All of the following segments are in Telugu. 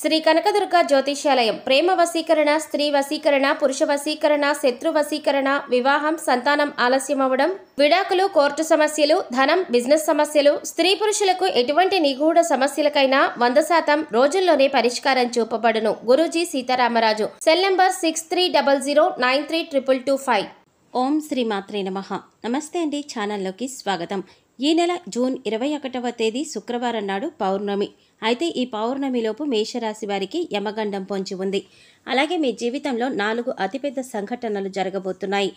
శ్రీ కనకదుర్గ జ్యోతిష్యాలయం ప్రేమ వశీకరణ స్త్రీ వశీకరణ పురుష వశీకరణ శత్రు వశీకరణ వివాహం సంతానం ఆలస్యం అవ్వడం విడాకులు కోర్టు సమస్యలు ధనం బిజినెస్ సమస్యలు స్త్రీ పురుషులకు ఎటువంటి నిగూఢ సమస్యలకైనా వంద శాతం రోజుల్లోనే పరిష్కారం చూపబడును గురూజీ Sitaramaraju cell number six three double zero nine three triple two five ఓం శ్రీ మాత్రే నమ నమస్తే అండి ఛానల్లోకి స్వాగతం ఈ నెల జూన్ ఇరవై ఒకటవ తేదీ శుక్రవారం నాడు పౌర్ణమి అయితే ఈ పౌర్ణమిలోపు మేషరాశి వారికి యమగండం పొంచి ఉంది అలాగే మీ జీవితంలో నాలుగు అతిపెద్ద సంఘటనలు జరగబోతున్నాయి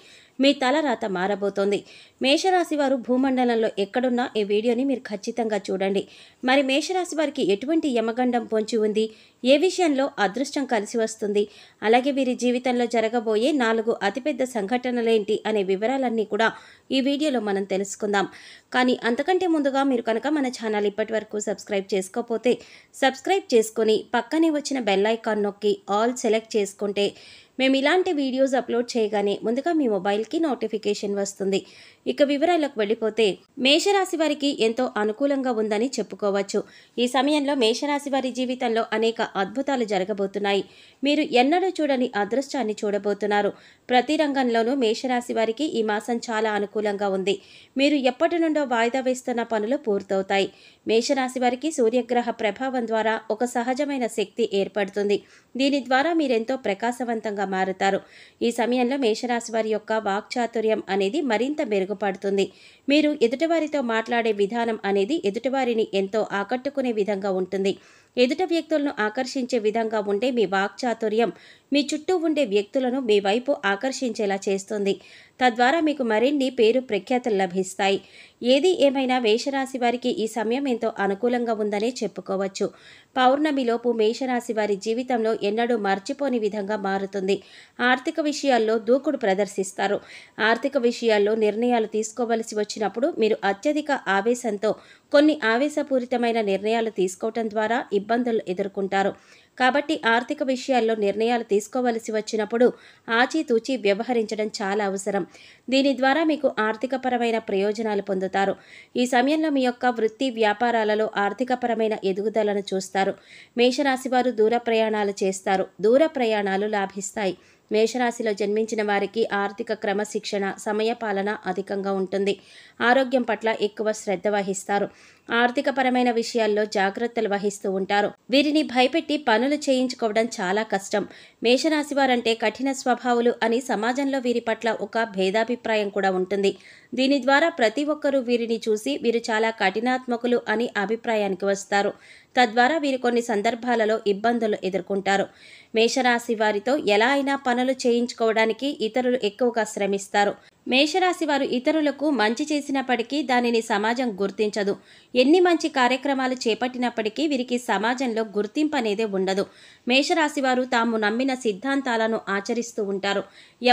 మీ తలరాత మారబోతోంది మేషరాశి వారు భూమండలంలో ఎక్కడున్నా ఈ వీడియోని మీరు ఖచ్చితంగా చూడండి మరి మేషరాశి వారికి ఎటువంటి యమగండం పొంచి ఉంది ఏ విషయంలో అదృష్టం కలిసి వస్తుంది అలాగే వీరి జీవితంలో జరగబోయే నాలుగు అతిపెద్ద సంఘటనలేంటి అనే వివరాలన్నీ కూడా ఈ వీడియోలో మనం తెలుసుకుందాం కానీ అంతకంటే ముందుగా మీరు కనుక మన ఛానల్ ఇప్పటి వరకు సబ్స్క్రైబ్ చేసుకోకపోతే సబ్స్క్రైబ్ చేసుకొని పక్కనే వచ్చిన బెల్లైకాన్ నొక్కి ఆల్ సెలెక్ట్ చేసుకుంటే మేము ఇలాంటి వీడియోస్ అప్లోడ్ చేయగానే ముందుగా మీ మొబైల్కి నోటిఫికేషన్ వస్తుంది ఇక వివరాలకు వెళ్ళిపోతే మేషరాశి వారికి ఎంతో అనుకూలంగా ఉందని చెప్పుకోవచ్చు ఈ సమయంలో మేషరాశి వారి జీవితంలో అనేక అద్భుతాలు జరగబోతున్నాయి మీరు ఎన్నడూ చూడని అదృష్టాన్ని చూడబోతున్నారు ప్రతి రంగంలోనూ మేషరాశి వారికి ఈ మాసం చాలా అనుకూలంగా ఉంది మీరు ఎప్పటి నుండో వాయిదా వేస్తున్న పనులు పూర్తవుతాయి మేషరాశి వారికి సూర్యగ్రహ ప్రభావం ద్వారా ఒక సహజమైన శక్తి ఏర్పడుతుంది దీని ద్వారా మీరెంతో ప్రకాశవంతంగా మారుతారు ఈ సమయంలో మేషరాశి వారి యొక్క వాక్చాతుర్యం అనేది మరింత మెరుగుపడుతుంది మీరు ఎదుటివారితో మాట్లాడే విధానం అనేది ఎదుటివారిని ఎంతో ఆకట్టుకునే విధంగా ఉంటుంది ఎదుట వ్యక్తులను ఆకర్షించే విధంగా ఉండే మీ వాక్చాతుర్యం మీ చుట్టూ ఉండే వ్యక్తులను మీ వైపు ఆకర్షించేలా చేస్తుంది తద్వారా మీకు మరిన్ని పేరు ప్రఖ్యాతులు లభిస్తాయి ఏది ఏమైనా మేషరాశి వారికి ఈ సమయం ఎంతో అనుకూలంగా ఉందనే చెప్పుకోవచ్చు పౌర్ణమిలోపు మేషరాశి వారి జీవితంలో ఎన్నడూ మర్చిపోని విధంగా మారుతుంది ఆర్థిక విషయాల్లో దూకుడు ప్రదర్శిస్తారు ఆర్థిక విషయాల్లో నిర్ణయాలు తీసుకోవలసి వచ్చినప్పుడు మీరు అత్యధిక ఆవేశంతో కొన్ని ఆవేశపూరితమైన నిర్ణయాలు తీసుకోవటం ద్వారా ఇబ్బందులు ఎదుర్కొంటారు కాబట్టి ఆర్థిక విషయాల్లో నిర్ణయాలు తీసుకోవలసి వచ్చినప్పుడు ఆచితూచి వ్యవహరించడం చాలా అవసరం దీని ద్వారా మీకు ఆర్థికపరమైన ప్రయోజనాలు పొందుతారు ఈ సమయంలో మీ యొక్క వృత్తి వ్యాపారాలలో ఆర్థికపరమైన ఎదుగుదలను చూస్తారు మేషరాశి వారు దూర ప్రయాణాలు చేస్తారు దూర ప్రయాణాలు లాభిస్తాయి మేషరాశిలో జన్మించిన వారికి ఆర్థిక క్రమశిక్షణ సమయపాలన అధికంగా ఉంటుంది ఆరోగ్యం పట్ల ఎక్కువ శ్రద్ధ వహిస్తారు ఆర్థికపరమైన విషయాల్లో జాగ్రత్తలు వహిస్తూ ఉంటారు వీరిని భయపెట్టి పనులు చేయించుకోవడం చాలా కష్టం మేషరాశి వారంటే కఠిన స్వభావులు అని సమాజంలో వీరి పట్ల ఒక భేదాభిప్రాయం కూడా ఉంటుంది దీని ద్వారా ప్రతి ఒక్కరూ వీరిని చూసి వీరు చాలా కఠినాత్మకులు అని అభిప్రాయానికి వస్తారు తద్వారా వీరు కొన్ని సందర్భాలలో ఇబ్బందులు ఎదుర్కొంటారు మేషరాశి వారితో ఎలా అయినా పనులు చేయించుకోవడానికి ఇతరులు ఎక్కువగా శ్రమిస్తారు మేషరాశి వారు ఇతరులకు మంచి చేసినప్పటికీ దానిని సమాజం గుర్తించదు ఎన్ని మంచి కార్యక్రమాలు చేపట్టినప్పటికీ వీరికి సమాజంలో గుర్తింపు అనేది ఉండదు మేషరాశి వారు తాము నమ్మిన సిద్ధాంతాలను ఆచరిస్తూ ఉంటారు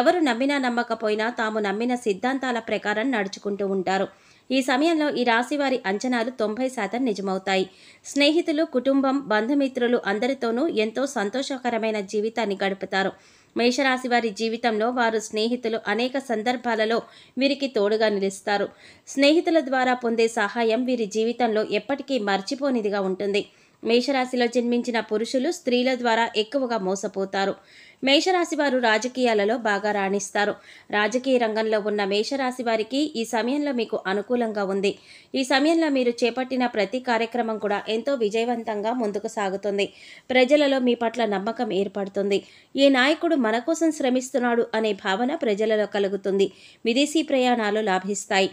ఎవరు నమ్మినా నమ్మకపోయినా తాము నమ్మిన సిద్ధాంతాల ప్రకారం నడుచుకుంటూ ఉంటారు ఈ సమయంలో ఈ రాశివారి అంచనాలు తొంభై శాతం నిజమవుతాయి స్నేహితులు కుటుంబం బంధుమిత్రులు అందరితోనూ ఎంతో సంతోషకరమైన జీవితాన్ని గడుపుతారు మేషరాశి వారి జీవితంలో వారు స్నేహితులు అనేక సందర్భాలలో వీరికి తోడుగా నిలుస్తారు స్నేహితుల ద్వారా పొందే సహాయం వీరి జీవితంలో ఎప్పటికీ మర్చిపోనిదిగా ఉంటుంది మేషరాశిలో జన్మించిన పురుషులు స్త్రీల ద్వారా ఎక్కువగా మోసపోతారు మేషరాశి వారు రాజకీయాలలో బాగా రాణిస్తారు రాజకీయ రంగంలో ఉన్న మేషరాశి వారికి ఈ సమయంలో మీకు అనుకూలంగా ఉంది ఈ సమయంలో మీరు చేపట్టిన ప్రతి కార్యక్రమం కూడా ఎంతో విజయవంతంగా ముందుకు సాగుతుంది ప్రజలలో మీ పట్ల నమ్మకం ఏర్పడుతుంది ఈ నాయకుడు మన కోసం శ్రమిస్తున్నాడు అనే భావన ప్రజలలో కలుగుతుంది విదేశీ ప్రయాణాలు లాభిస్తాయి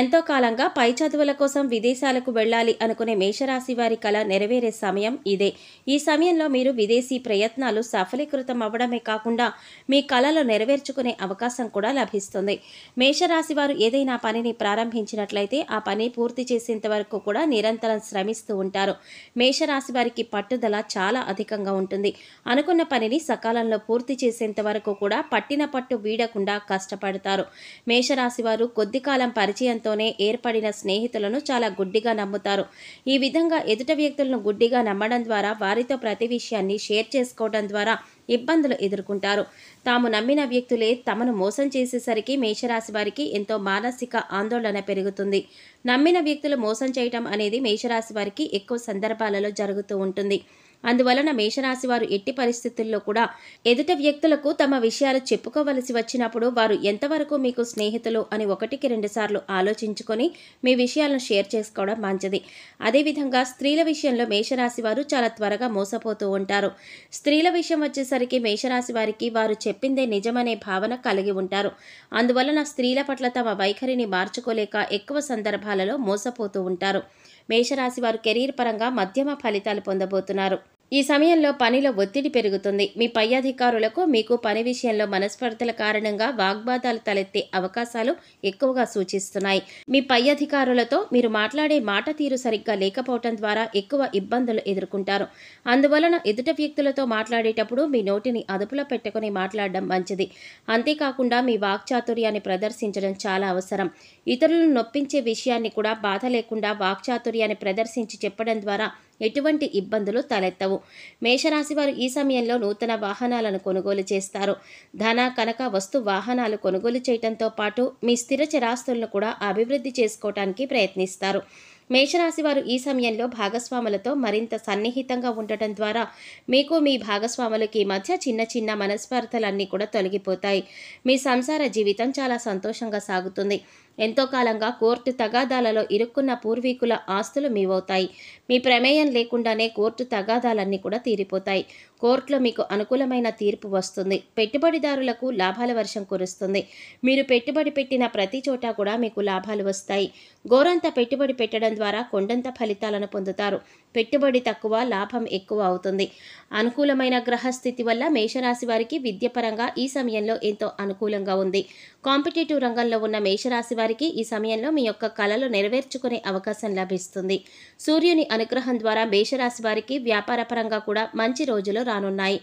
ఎంతో కాలంగా పై చదువుల కోసం విదేశాలకు వెళ్ళాలి అనుకునే మేషరాశి వారి కళ నెరవేరే సమయం ఇదే ఈ సమయంలో మీరు విదేశీ ప్రయత్నాలు సఫలీకృతం అవ్వడమే కాకుండా మీ కళలు నెరవేర్చుకునే అవకాశం కూడా లభిస్తుంది మేషరాశి వారు ఏదైనా పనిని ప్రారంభించినట్లయితే ఆ పని పూర్తి చేసేంత వరకు కూడా నిరంతరం శ్రమిస్తూ ఉంటారు మేషరాశి వారికి పట్టుదల చాలా అధికంగా ఉంటుంది అనుకున్న పనిని సకాలంలో పూర్తి చేసేంత వరకు కూడా పట్టిన పట్టు వీడకుండా కష్టపడతారు మేషరాశి వారు కొద్ది కాలం పరిచయం చేయడంతోనే ఏర్పడిన స్నేహితులను చాలా గుడ్డిగా నమ్ముతారు ఈ విధంగా ఎదుట వ్యక్తులను గుడ్డిగా నమ్మడం ద్వారా వారితో ప్రతి విషయాన్ని షేర్ చేసుకోవడం ద్వారా ఇబ్బందులు ఎదుర్కొంటారు తాము నమ్మిన వ్యక్తులే తమను మోసం చేసేసరికి మేషరాశి వారికి ఎంతో మానసిక ఆందోళన పెరుగుతుంది నమ్మిన వ్యక్తులు మోసం చేయటం అనేది మేషరాశి వారికి ఎక్కువ సందర్భాలలో జరుగుతూ ఉంటుంది అందువలన మేషరాశి వారు ఎట్టి పరిస్థితుల్లో కూడా ఎదుట వ్యక్తులకు తమ విషయాలు చెప్పుకోవలసి వచ్చినప్పుడు వారు ఎంతవరకు మీకు స్నేహితులు అని ఒకటికి రెండుసార్లు ఆలోచించుకొని మీ విషయాలను షేర్ చేసుకోవడం మంచిది అదేవిధంగా స్త్రీల విషయంలో మేషరాశి వారు చాలా త్వరగా మోసపోతూ ఉంటారు స్త్రీల విషయం వచ్చేసరికి మేషరాశి వారికి వారు చెప్పిందే నిజమనే భావన కలిగి ఉంటారు అందువలన స్త్రీల పట్ల తమ వైఖరిని మార్చుకోలేక ఎక్కువ సందర్భాలలో మోసపోతూ ఉంటారు మేషరాశి వారు కెరీర్ పరంగా మధ్యమ ఫలితాలు పొందబోతున్నారు ఈ సమయంలో పనిలో ఒత్తిడి పెరుగుతుంది మీ పై అధికారులకు మీకు పని విషయంలో మనస్పర్ధల కారణంగా వాగ్వాదాలు తలెత్తే అవకాశాలు ఎక్కువగా సూచిస్తున్నాయి మీ పై అధికారులతో మీరు మాట్లాడే మాట తీరు సరిగ్గా లేకపోవటం ద్వారా ఎక్కువ ఇబ్బందులు ఎదుర్కొంటారు అందువలన ఎదుట వ్యక్తులతో మాట్లాడేటప్పుడు మీ నోటిని అదుపులో పెట్టుకుని మాట్లాడడం మంచిది అంతేకాకుండా మీ వాక్చాతుర్యాన్ని ప్రదర్శించడం చాలా అవసరం ఇతరులను నొప్పించే విషయాన్ని కూడా బాధ లేకుండా వాక్చాతుర్యాన్ని ప్రదర్శించి చెప్పడం ద్వారా ఎటువంటి ఇబ్బందులు తలెత్తవు మేషరాశి వారు ఈ సమయంలో నూతన వాహనాలను కొనుగోలు చేస్తారు ధన కనక వస్తు వాహనాలు కొనుగోలు చేయడంతో పాటు మీ స్థిర చరాస్తులను కూడా అభివృద్ధి చేసుకోవటానికి ప్రయత్నిస్తారు మేషరాశి వారు ఈ సమయంలో భాగస్వాములతో మరింత సన్నిహితంగా ఉండటం ద్వారా మీకు మీ భాగస్వాములకి మధ్య చిన్న చిన్న మనస్పర్ధలన్నీ కూడా తొలగిపోతాయి మీ సంసార జీవితం చాలా సంతోషంగా సాగుతుంది ఎంతో కాలంగా కోర్టు తగాదాలలో ఇరుక్కున్న పూర్వీకుల ఆస్తులు మీవవుతాయి మీ ప్రమేయం లేకుండానే కోర్టు తగాదాలన్నీ కూడా తీరిపోతాయి కోర్టులో మీకు అనుకూలమైన తీర్పు వస్తుంది పెట్టుబడిదారులకు లాభాల వర్షం కురుస్తుంది మీరు పెట్టుబడి పెట్టిన ప్రతి చోట కూడా మీకు లాభాలు వస్తాయి గోరంత పెట్టుబడి పెట్టడం ద్వారా కొండంత ఫలితాలను పొందుతారు పెట్టుబడి తక్కువ లాభం ఎక్కువ అవుతుంది అనుకూలమైన గ్రహస్థితి వల్ల మేషరాశి వారికి విద్యపరంగా ఈ సమయంలో ఎంతో అనుకూలంగా ఉంది కాంపిటేటివ్ రంగంలో ఉన్న మేషరాశి వారి వారికి ఈ సమయంలో మీ యొక్క కళలు నెరవేర్చుకునే అవకాశం లభిస్తుంది సూర్యుని అనుగ్రహం ద్వారా మేషరాశి వారికి వ్యాపారపరంగా కూడా మంచి రోజులు రానున్నాయి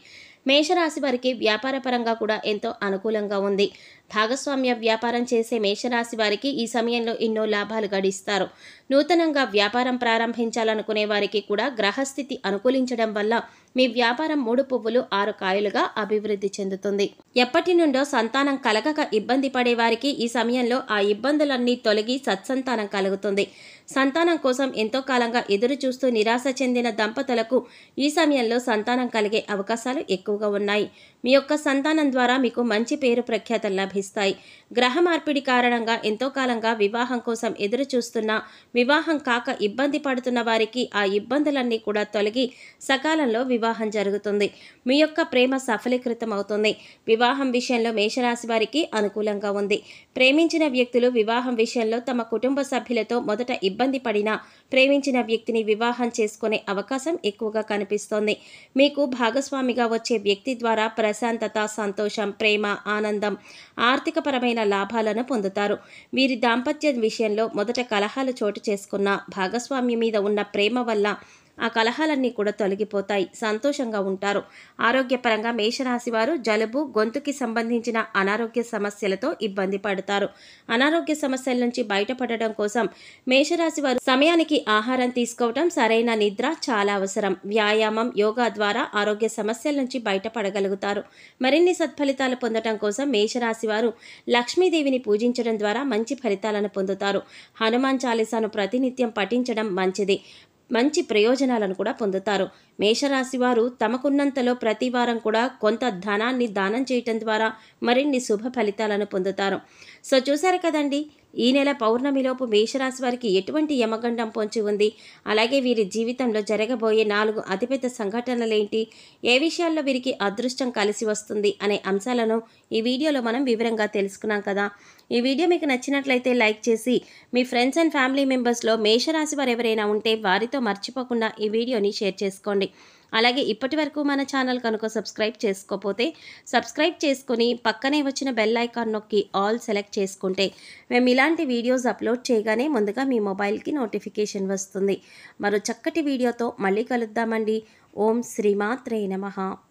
మేషరాశి వారికి వ్యాపారపరంగా కూడా ఎంతో అనుకూలంగా ఉంది భాగస్వామ్య వ్యాపారం చేసే మేషరాశి వారికి ఈ సమయంలో ఎన్నో లాభాలు గడిస్తారు నూతనంగా వ్యాపారం ప్రారంభించాలనుకునే వారికి కూడా గ్రహస్థితి అనుకూలించడం వల్ల మీ వ్యాపారం మూడు పువ్వులు ఆరు కాయలుగా అభివృద్ధి చెందుతుంది ఎప్పటి నుండో సంతానం కలగక ఇబ్బంది పడే వారికి ఈ సమయంలో ఆ ఇబ్బందులన్నీ తొలగి సత్సంతానం కలుగుతుంది సంతానం కోసం ఎంతో కాలంగా ఎదురు చూస్తూ నిరాశ చెందిన దంపతులకు ఈ సమయంలో సంతానం కలిగే అవకాశాలు ఎక్కువగా ఉన్నాయి మీ యొక్క సంతానం ద్వారా మీకు మంచి పేరు ప్రఖ్యాతలు లభిస్తాయి అందిస్తాయి గ్రహ మార్పిడి కారణంగా ఎంతో కాలంగా వివాహం కోసం ఎదురు చూస్తున్న వివాహం కాక ఇబ్బంది పడుతున్న వారికి ఆ ఇబ్బందులన్నీ కూడా తొలగి సకాలంలో వివాహం జరుగుతుంది మీ యొక్క ప్రేమ సఫలీకృతం అవుతుంది వివాహం విషయంలో మేషరాశి వారికి అనుకూలంగా ఉంది ప్రేమించిన వ్యక్తులు వివాహం విషయంలో తమ కుటుంబ సభ్యులతో మొదట ఇబ్బంది పడినా ప్రేమించిన వ్యక్తిని వివాహం చేసుకునే అవకాశం ఎక్కువగా కనిపిస్తోంది మీకు భాగస్వామిగా వచ్చే వ్యక్తి ద్వారా ప్రశాంతత సంతోషం ప్రేమ ఆనందం ఆర్థికపరమైన లాభాలను పొందుతారు వీరి దాంపత్య విషయంలో మొదట కలహాలు చోటు చేసుకున్న భాగస్వామి మీద ఉన్న ప్రేమ వల్ల ఆ కలహాలన్నీ కూడా తొలగిపోతాయి సంతోషంగా ఉంటారు ఆరోగ్యపరంగా మేషరాశి వారు జలుబు గొంతుకి సంబంధించిన అనారోగ్య సమస్యలతో ఇబ్బంది పడతారు అనారోగ్య సమస్యల నుంచి బయటపడడం కోసం మేషరాశి వారు సమయానికి ఆహారం తీసుకోవటం సరైన నిద్ర చాలా అవసరం వ్యాయామం యోగా ద్వారా ఆరోగ్య సమస్యల నుంచి బయటపడగలుగుతారు మరిన్ని సత్ఫలితాలు పొందటం కోసం మేషరాశి వారు లక్ష్మీదేవిని పూజించడం ద్వారా మంచి ఫలితాలను పొందుతారు హనుమాన్ చాలీసాను ప్రతినిత్యం పఠించడం మంచిది మంచి ప్రయోజనాలను కూడా పొందుతారు మేషరాశి వారు తమకున్నంతలో ప్రతి వారం కూడా కొంత ధనాన్ని దానం చేయటం ద్వారా మరిన్ని శుభ ఫలితాలను పొందుతారు సో చూశారు కదండి ఈ నెల పౌర్ణమిలోపు మేషరాశి వారికి ఎటువంటి యమగండం పొంచి ఉంది అలాగే వీరి జీవితంలో జరగబోయే నాలుగు అతిపెద్ద సంఘటనలేంటి ఏ విషయాల్లో వీరికి అదృష్టం కలిసి వస్తుంది అనే అంశాలను ఈ వీడియోలో మనం వివరంగా తెలుసుకున్నాం కదా ఈ వీడియో మీకు నచ్చినట్లయితే లైక్ చేసి మీ ఫ్రెండ్స్ అండ్ ఫ్యామిలీ మెంబర్స్లో మేషరాశి వారు ఎవరైనా ఉంటే వారితో మర్చిపోకుండా ఈ వీడియోని షేర్ చేసుకోండి అలాగే ఇప్పటి వరకు మన ఛానల్ కనుక సబ్స్క్రైబ్ చేసుకోకపోతే సబ్స్క్రైబ్ చేసుకుని పక్కనే వచ్చిన బెల్ ఐకాన్ నొక్కి ఆల్ సెలెక్ట్ చేసుకుంటే మేము ఇలాంటి వీడియోస్ అప్లోడ్ చేయగానే ముందుగా మీ మొబైల్కి నోటిఫికేషన్ వస్తుంది మరో చక్కటి వీడియోతో మళ్ళీ కలుద్దామండి ఓం శ్రీమాత్రే నమ